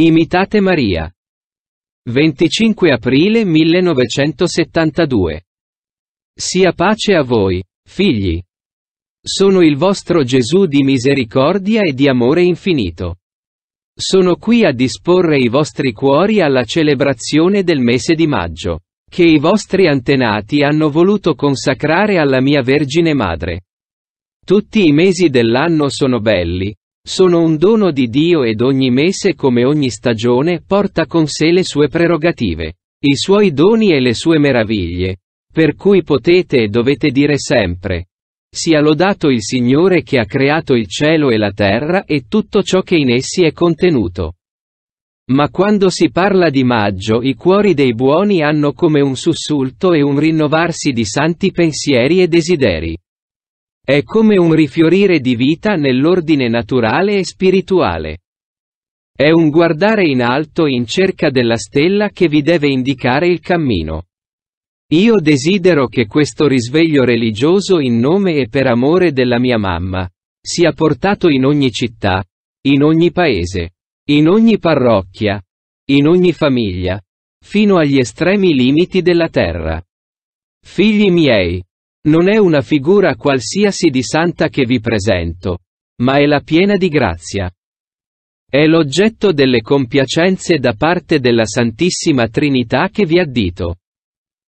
Imitate Maria. 25 aprile 1972. Sia pace a voi, figli. Sono il vostro Gesù di misericordia e di amore infinito. Sono qui a disporre i vostri cuori alla celebrazione del mese di maggio, che i vostri antenati hanno voluto consacrare alla mia Vergine Madre. Tutti i mesi dell'anno sono belli, sono un dono di Dio ed ogni mese come ogni stagione porta con sé le sue prerogative, i suoi doni e le sue meraviglie. Per cui potete e dovete dire sempre. Sia lodato il Signore che ha creato il cielo e la terra e tutto ciò che in essi è contenuto. Ma quando si parla di maggio i cuori dei buoni hanno come un sussulto e un rinnovarsi di santi pensieri e desideri. È come un rifiorire di vita nell'ordine naturale e spirituale. È un guardare in alto in cerca della stella che vi deve indicare il cammino. Io desidero che questo risveglio religioso in nome e per amore della mia mamma sia portato in ogni città, in ogni paese, in ogni parrocchia, in ogni famiglia, fino agli estremi limiti della terra. Figli miei, non è una figura qualsiasi di santa che vi presento, ma è la piena di grazia. È l'oggetto delle compiacenze da parte della Santissima Trinità che vi addito.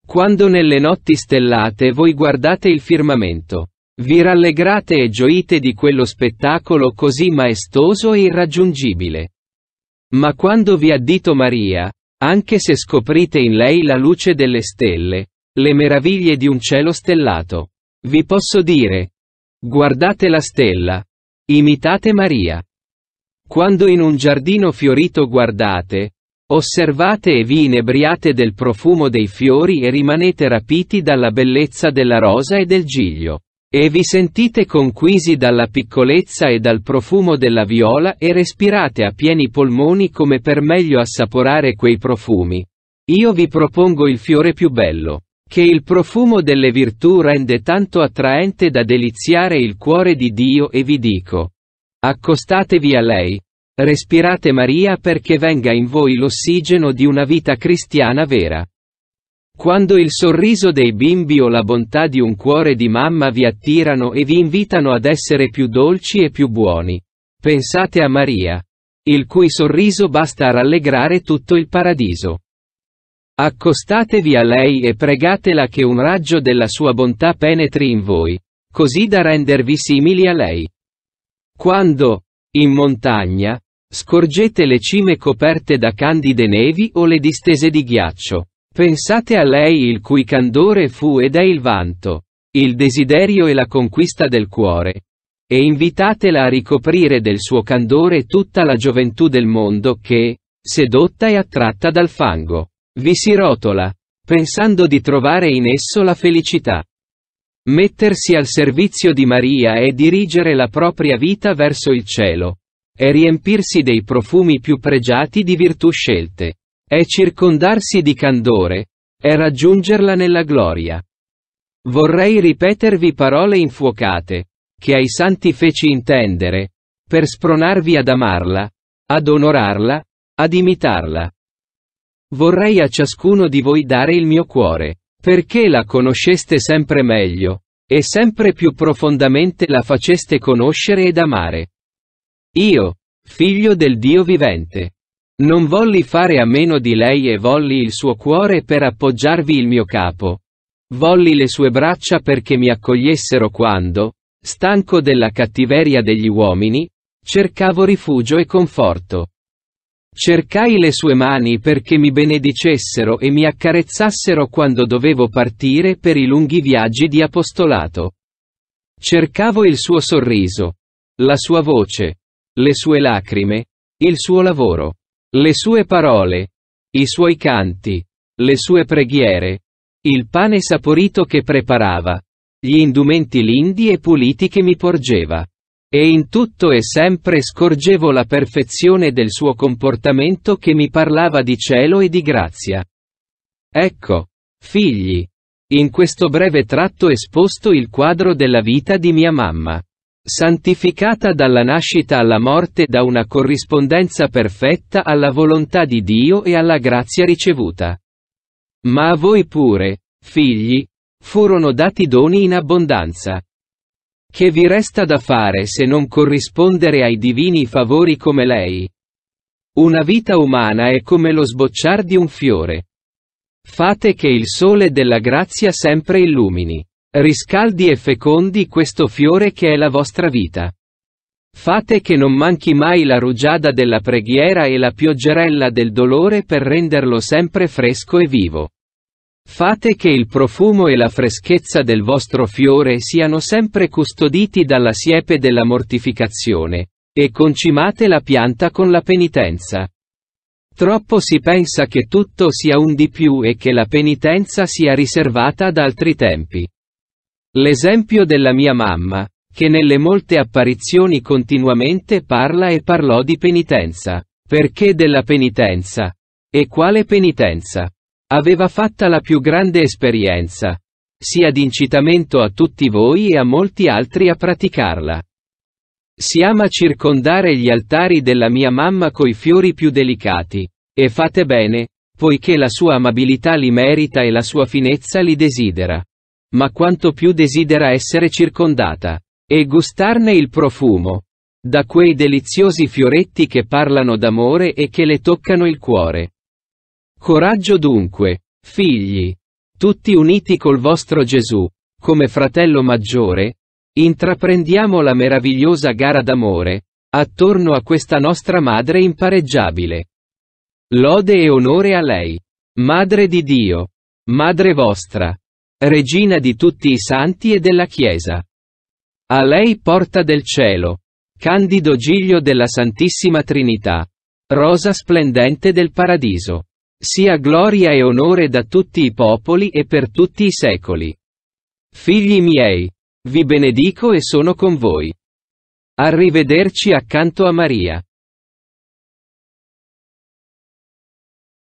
Quando nelle notti stellate voi guardate il firmamento, vi rallegrate e gioite di quello spettacolo così maestoso e irraggiungibile. Ma quando vi addito Maria, anche se scoprite in lei la luce delle stelle, le meraviglie di un cielo stellato. Vi posso dire. Guardate la stella. Imitate Maria. Quando in un giardino fiorito guardate, osservate e vi inebriate del profumo dei fiori e rimanete rapiti dalla bellezza della rosa e del giglio. E vi sentite conquisi dalla piccolezza e dal profumo della viola e respirate a pieni polmoni come per meglio assaporare quei profumi. Io vi propongo il fiore più bello che il profumo delle virtù rende tanto attraente da deliziare il cuore di Dio e vi dico, accostatevi a lei, respirate Maria perché venga in voi l'ossigeno di una vita cristiana vera. Quando il sorriso dei bimbi o la bontà di un cuore di mamma vi attirano e vi invitano ad essere più dolci e più buoni, pensate a Maria, il cui sorriso basta a rallegrare tutto il paradiso. Accostatevi a lei e pregatela che un raggio della sua bontà penetri in voi, così da rendervi simili a lei. Quando, in montagna, scorgete le cime coperte da candide nevi o le distese di ghiaccio, pensate a lei il cui candore fu ed è il vanto, il desiderio e la conquista del cuore, e invitatela a ricoprire del suo candore tutta la gioventù del mondo che, sedotta e attratta dal fango, vi si rotola, pensando di trovare in esso la felicità. Mettersi al servizio di Maria è dirigere la propria vita verso il cielo. È riempirsi dei profumi più pregiati di virtù scelte. È circondarsi di candore. È raggiungerla nella gloria. Vorrei ripetervi parole infuocate, che ai santi feci intendere, per spronarvi ad amarla, ad onorarla, ad imitarla. Vorrei a ciascuno di voi dare il mio cuore, perché la conosceste sempre meglio, e sempre più profondamente la faceste conoscere ed amare. Io, figlio del Dio vivente. Non volli fare a meno di lei e volli il suo cuore per appoggiarvi il mio capo. Volli le sue braccia perché mi accogliessero quando, stanco della cattiveria degli uomini, cercavo rifugio e conforto. Cercai le sue mani perché mi benedicessero e mi accarezzassero quando dovevo partire per i lunghi viaggi di apostolato. Cercavo il suo sorriso, la sua voce, le sue lacrime, il suo lavoro, le sue parole, i suoi canti, le sue preghiere, il pane saporito che preparava, gli indumenti lindi e puliti che mi porgeva. E in tutto e sempre scorgevo la perfezione del suo comportamento che mi parlava di cielo e di grazia. Ecco, figli. In questo breve tratto esposto il quadro della vita di mia mamma. Santificata dalla nascita alla morte da una corrispondenza perfetta alla volontà di Dio e alla grazia ricevuta. Ma a voi pure, figli, furono dati doni in abbondanza. Che vi resta da fare se non corrispondere ai divini favori come lei? Una vita umana è come lo sbocciar di un fiore. Fate che il sole della grazia sempre illumini. Riscaldi e fecondi questo fiore che è la vostra vita. Fate che non manchi mai la rugiada della preghiera e la pioggerella del dolore per renderlo sempre fresco e vivo. Fate che il profumo e la freschezza del vostro fiore siano sempre custoditi dalla siepe della mortificazione, e concimate la pianta con la penitenza. Troppo si pensa che tutto sia un di più e che la penitenza sia riservata ad altri tempi. L'esempio della mia mamma, che nelle molte apparizioni continuamente parla e parlò di penitenza. Perché della penitenza? E quale penitenza? Aveva fatta la più grande esperienza, sia d'incitamento a tutti voi e a molti altri a praticarla. Si ama circondare gli altari della mia mamma coi fiori più delicati, e fate bene, poiché la sua amabilità li merita e la sua finezza li desidera. Ma quanto più desidera essere circondata, e gustarne il profumo, da quei deliziosi fioretti che parlano d'amore e che le toccano il cuore. Coraggio dunque, figli, tutti uniti col vostro Gesù, come fratello maggiore, intraprendiamo la meravigliosa gara d'amore, attorno a questa nostra madre impareggiabile. Lode e onore a lei, Madre di Dio, Madre vostra, Regina di tutti i santi e della Chiesa. A lei porta del cielo, candido giglio della Santissima Trinità, rosa splendente del Paradiso sia gloria e onore da tutti i popoli e per tutti i secoli. Figli miei, vi benedico e sono con voi. Arrivederci accanto a Maria.